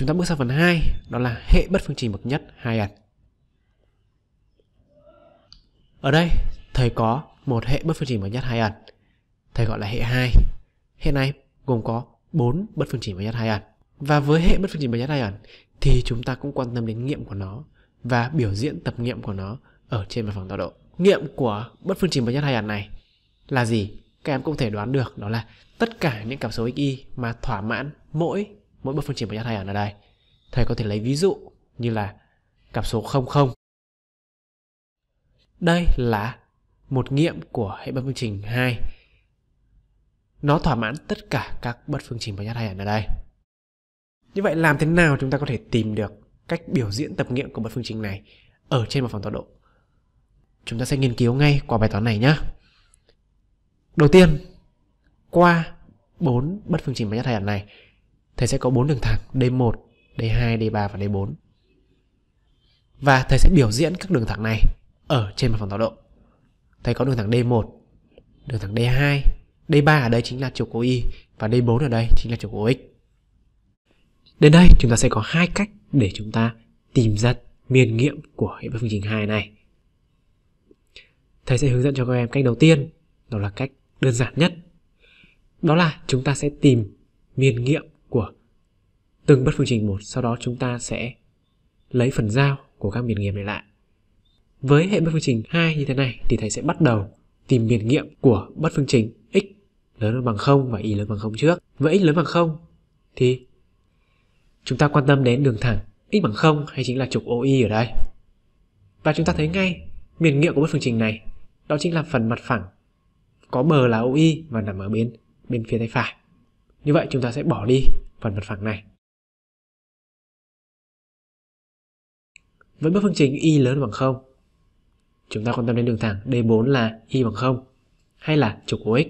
Chúng ta bước sang phần 2, đó là hệ bất phương trình bậc nhất hai ẩn. Ở đây, thầy có một hệ bất phương trình bậc nhất hai ẩn. Thầy gọi là hệ 2. Hệ này gồm có 4 bất phương trình bậc nhất hai ẩn. Và với hệ bất phương trình bậc nhất hai ẩn thì chúng ta cũng quan tâm đến nghiệm của nó và biểu diễn tập nghiệm của nó ở trên mặt phẳng tọa độ. Nghiệm của bất phương trình bậc nhất hai ẩn này là gì? Các em cũng thể đoán được đó là tất cả những cặp số xy mà thỏa mãn mỗi mỗi bước phương trình 1 2 ở đây thầy có thể lấy ví dụ như là cặp số 00 đây là một nghiệm của hệ bất phương trình 2 nó thỏa mãn tất cả các bất phương trình bậc 1 2 ở đây như vậy làm thế nào chúng ta có thể tìm được cách biểu diễn tập nghiệm của bất phương trình này ở trên một phòng tọa độ chúng ta sẽ nghiên cứu ngay qua bài toán này nhé đầu tiên qua bốn bất phương trình bậc nhất hài này thầy sẽ có 4 đường thẳng D1, D2, D3 và D4. Và thầy sẽ biểu diễn các đường thẳng này ở trên mặt phẳng tọa độ. Thầy có đường thẳng D1, đường thẳng D2, D3 ở đây chính là trục của Y và D4 ở đây chính là trục của X. Đến đây chúng ta sẽ có hai cách để chúng ta tìm ra miền nghiệm của hệ phương trình 2 này. Thầy sẽ hướng dẫn cho các em cách đầu tiên, đó là cách đơn giản nhất. Đó là chúng ta sẽ tìm miền nghiệm từng bất phương trình một sau đó chúng ta sẽ lấy phần giao của các miền nghiệm này lại với hệ bất phương trình 2 như thế này thì thầy sẽ bắt đầu tìm miền nghiệm của bất phương trình x lớn hơn bằng 0 và y lớn bằng 0 trước. Với x lớn bằng 0 thì chúng ta quan tâm đến đường thẳng x bằng 0 hay chính là trục OI ở đây. Và chúng ta thấy ngay miền nghiệm của bất phương trình này đó chính là phần mặt phẳng có bờ là OI và nằm ở bên bên phía tay phải. Như vậy chúng ta sẽ bỏ đi phần mặt phẳng này. vẫn bất phương trình y lớn bằng 0. Chúng ta quan tâm đến đường thẳng D4 là y bằng 0 hay là trục OX.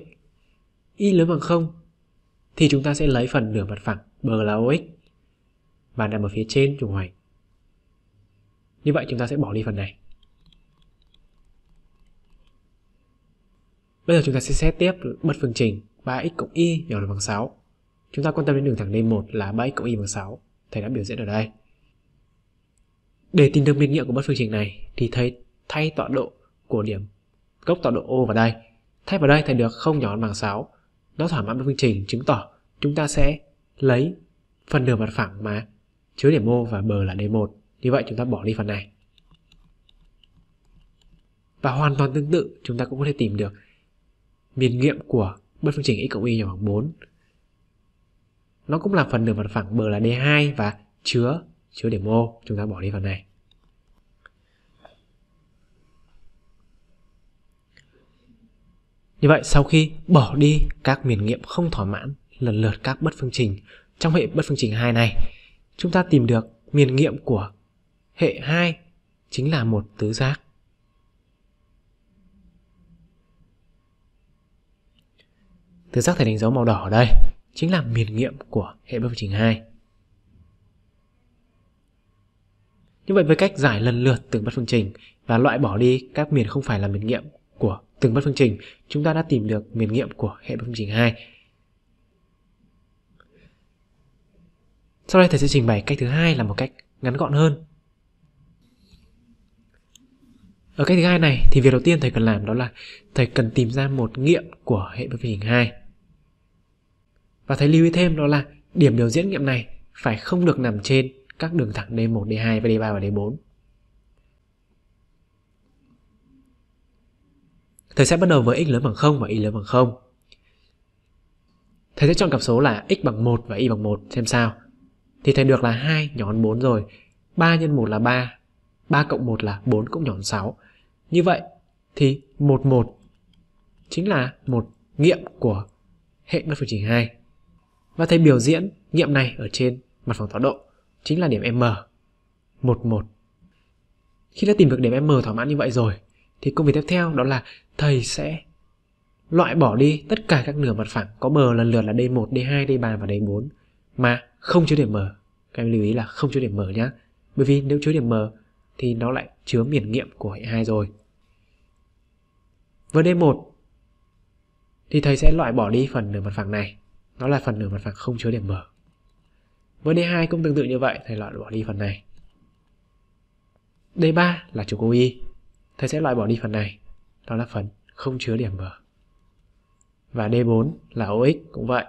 Y lớn bằng 0 thì chúng ta sẽ lấy phần nửa mặt phẳng bờ là OX và nằm ở phía trên trục hoành. Như vậy chúng ta sẽ bỏ đi phần này. Bây giờ chúng ta sẽ xét tiếp bất phương trình 3x cộng y nhỏ bằng 6. Chúng ta quan tâm đến đường thẳng D1 là 3x cộng y bằng 6. Thầy đã biểu diễn ở đây. Để tìm được biên nghĩa của bất phương trình này thì thầy thay tọa độ của điểm gốc tọa độ O vào đây. Thay vào đây thầy được không nhỏ hơn bằng 6. Nó thỏa mãn bất phương trình chứng tỏ chúng ta sẽ lấy phần đường mặt phẳng mà chứa điểm O và bờ là D1. Như vậy chúng ta bỏ đi phần này. Và hoàn toàn tương tự chúng ta cũng có thể tìm được biên nghiệm của bất phương trình x cộng y nhỏ bằng 4. Nó cũng là phần đường mặt phẳng bờ là D2 và chứa chứa điểm ô chúng ta bỏ đi phần này Như vậy sau khi bỏ đi các miền nghiệm không thỏa mãn lần lượt các bất phương trình trong hệ bất phương trình 2 này, chúng ta tìm được miền nghiệm của hệ 2 chính là một tứ giác. Tứ giác thể đánh dấu màu đỏ ở đây chính là miền nghiệm của hệ bất phương trình 2. Như vậy với cách giải lần lượt từng bất phương trình và loại bỏ đi các miền không phải là miền nghiệm của từng bất phương trình, chúng ta đã tìm được miền nghiệm của hệ bất phương trình 2. Sau đây thầy sẽ trình bày cách thứ hai là một cách ngắn gọn hơn. Ở cách thứ hai này thì việc đầu tiên thầy cần làm đó là thầy cần tìm ra một nghiệm của hệ bất phương trình 2. Và thầy lưu ý thêm đó là điểm biểu diễn nghiệm này phải không được nằm trên các đường thẳng D1, D2 và D3 và D4. Thầy sẽ bắt đầu với x lớn bằng 0 và y lớn bằng 0. Thầy sẽ chọn cặp số là x bằng 1 và y bằng 1 xem sao. Thì thầy được là 2 nhỏ hơn 4 rồi. 3 x 1 là 3. 3 cộng 1 là 4 cũng nhỏ hơn 6. Như vậy thì 1 1 chính là một nghiệm của hệ bất phương trình 2. Và thầy biểu diễn nghiệm này ở trên mặt phẳng tọa độ chính là điểm M. 11. Khi đã tìm được điểm M thỏa mãn như vậy rồi, thì công việc tiếp theo đó là thầy sẽ loại bỏ đi tất cả các nửa mặt phẳng có bờ lần lượt là D1, D2, D3 và D4 mà không chứa điểm M. Các em lưu ý là không chứa điểm M nhé. Bởi vì nếu chứa điểm M thì nó lại chứa miền nghiệm của hệ 2 rồi. Với D1 thì thầy sẽ loại bỏ đi phần nửa mặt phẳng này. Nó là phần nửa mặt phẳng không chứa điểm M. Với D2 cũng tương tự như vậy, thầy loại bỏ đi phần này. D3 là trục OI. Thầy sẽ loại bỏ đi phần này, đó là phần không chứa điểm M. Và D4 là OX cũng vậy.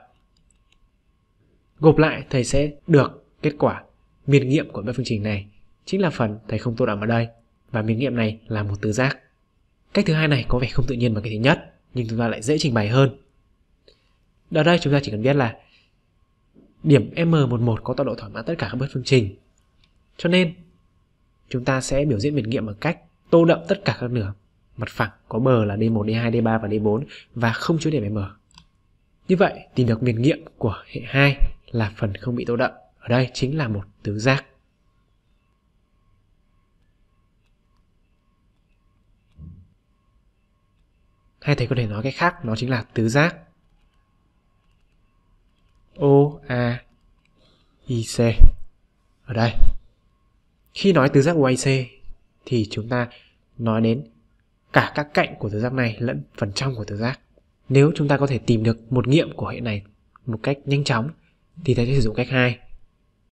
Gộp lại thầy sẽ được kết quả miền nghiệm của các phương trình này chính là phần thầy không tô đậm ở đây và miền nghiệm này là một tứ giác. Cách thứ hai này có vẻ không tự nhiên bằng cái thứ nhất nhưng chúng ta lại dễ trình bày hơn. Ở đây chúng ta chỉ cần biết là điểm M11 có tọa độ thỏa mãn tất cả các bước phương trình. Cho nên, chúng ta sẽ biểu diễn biệt nghiệm bằng cách tô đậm tất cả các nửa mặt phẳng có bờ là D1, D2, D3 và D4 và không chứa điểm M. Như vậy, tìm được miền nghiệm của hệ 2 là phần không bị tô đậm. Ở đây chính là một tứ giác. Hay thầy có thể nói cái khác, nó chính là tứ giác. O A I C ở đây. Khi nói tứ giác UIC thì chúng ta nói đến cả các cạnh của tứ giác này lẫn phần trong của tứ giác. Nếu chúng ta có thể tìm được một nghiệm của hệ này một cách nhanh chóng thì ta sẽ sử dụng cách hai.